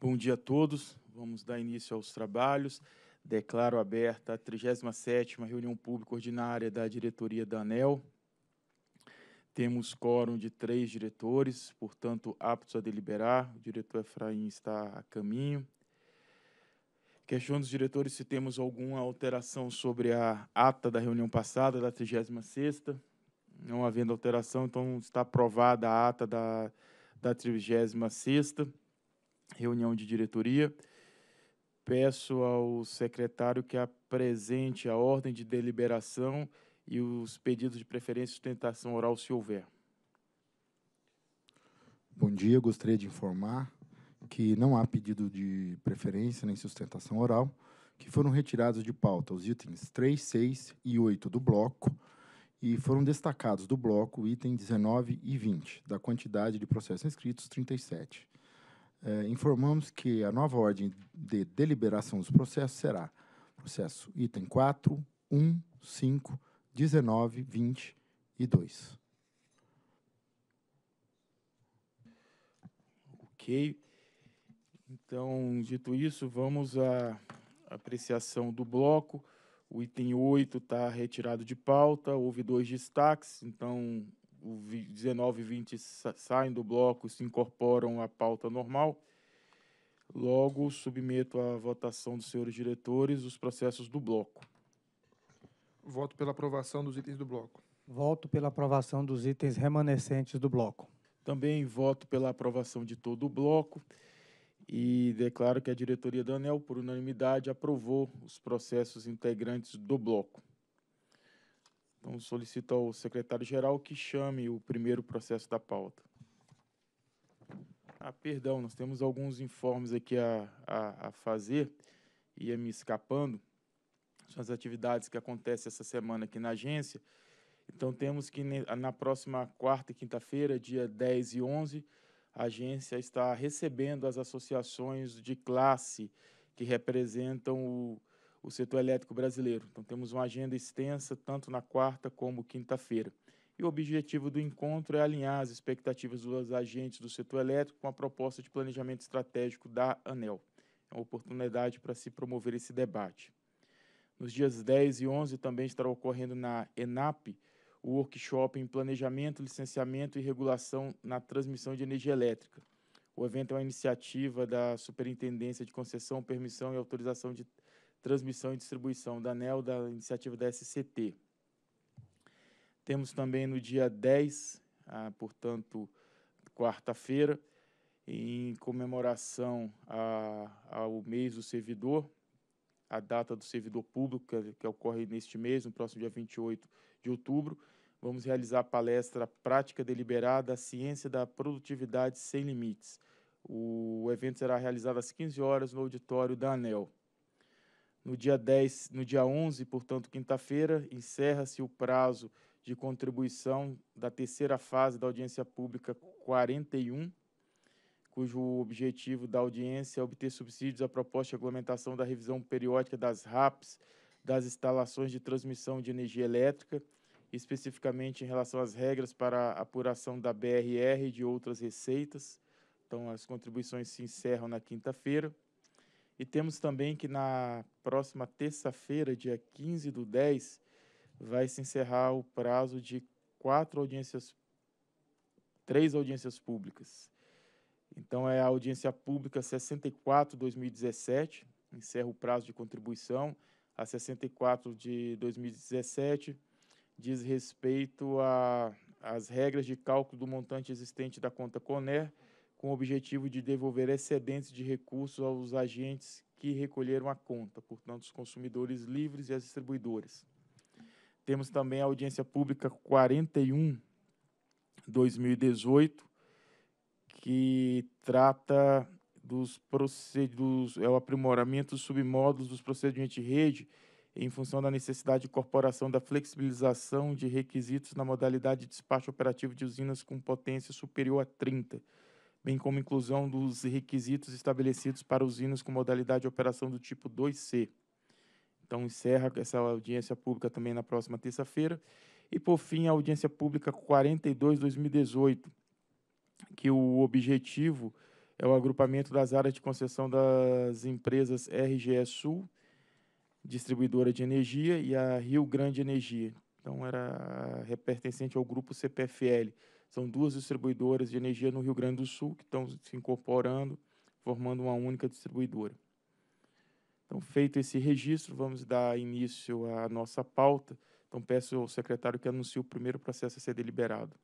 Bom dia a todos. Vamos dar início aos trabalhos. Declaro aberta a 37ª reunião pública ordinária da diretoria da ANEL. Temos quórum de três diretores, portanto, aptos a deliberar. O diretor Efraim está a caminho. Questiono os diretores se temos alguma alteração sobre a ata da reunião passada, da 36ª. Não havendo alteração, então está aprovada a ata da, da 36ª reunião de diretoria. Peço ao secretário que apresente a ordem de deliberação e os pedidos de preferência e sustentação oral, se houver. Bom dia, gostaria de informar que não há pedido de preferência nem sustentação oral, que foram retirados de pauta os itens 3, 6 e 8 do bloco e foram destacados do bloco item 19 e 20, da quantidade de processos inscritos 37 é, informamos que a nova ordem de deliberação dos processos será processo item 4, 1, 5, 19, 20 e 2. Ok. Então, dito isso, vamos à apreciação do bloco. O item 8 está retirado de pauta, houve dois destaques, então o 19 e 20 saem do bloco, se incorporam à pauta normal. Logo, submeto à votação dos senhores diretores os processos do bloco. Voto pela aprovação dos itens do bloco. Voto pela aprovação dos itens remanescentes do bloco. Também voto pela aprovação de todo o bloco e declaro que a diretoria da ANEL, por unanimidade, aprovou os processos integrantes do bloco. Então, solicito ao secretário-geral que chame o primeiro processo da pauta. Ah, perdão, nós temos alguns informes aqui a, a, a fazer, ia me escapando. São as atividades que acontecem essa semana aqui na agência. Então, temos que na próxima quarta e quinta-feira, dia 10 e 11, a agência está recebendo as associações de classe que representam o, o setor elétrico brasileiro. Então, temos uma agenda extensa, tanto na quarta como quinta-feira. E o objetivo do encontro é alinhar as expectativas dos agentes do setor elétrico com a proposta de planejamento estratégico da ANEL. É uma oportunidade para se promover esse debate. Nos dias 10 e 11 também estará ocorrendo na ENAP o workshop em Planejamento, Licenciamento e Regulação na Transmissão de Energia Elétrica. O evento é uma iniciativa da Superintendência de Concessão, Permissão e Autorização de transmissão e distribuição da ANEL, da iniciativa da SCT. Temos também no dia 10, ah, portanto, quarta-feira, em comemoração a, ao mês do servidor, a data do servidor público, que, que, ocorre neste mês, no próximo dia 28 de outubro, vamos realizar a palestra Prática Deliberada, a Ciência da Produtividade Sem Limites. O evento será realizado às 15 horas no auditório da ANEL. No dia 10, no dia 11, portanto, quinta-feira, encerra-se o prazo de contribuição da terceira fase da audiência pública 41, cujo objetivo da audiência é obter subsídios à proposta de regulamentação da revisão periódica das RAPs das instalações de transmissão de energia elétrica, especificamente em relação às regras para apuração da BRR e de outras receitas. Então, as contribuições se encerram na quinta-feira. E temos também que na próxima terça-feira, dia 15 do 10, vai se encerrar o prazo de quatro audiências, três audiências públicas. Então é a audiência pública 64 2017, encerra o prazo de contribuição. A 64 de 2017 diz respeito às regras de cálculo do montante existente da conta CONER com o objetivo de devolver excedentes de recursos aos agentes que recolheram a conta, portanto, os consumidores livres e as distribuidoras. Temos também a audiência pública 41 2018, que trata dos, dos é o aprimoramento dos submódulos dos procedimentos de rede em função da necessidade de corporação da flexibilização de requisitos na modalidade de despacho operativo de usinas com potência superior a 30 bem como inclusão dos requisitos estabelecidos para usinas com modalidade de operação do tipo 2C. Então, encerra essa audiência pública também na próxima terça-feira. E, por fim, a audiência pública 42-2018, que o objetivo é o agrupamento das áreas de concessão das empresas RGE Sul, distribuidora de energia, e a Rio Grande Energia. Então, era pertencente ao grupo CPFL. São duas distribuidoras de energia no Rio Grande do Sul que estão se incorporando, formando uma única distribuidora. Então, feito esse registro, vamos dar início à nossa pauta. Então, peço ao secretário que anuncie o primeiro processo a ser deliberado.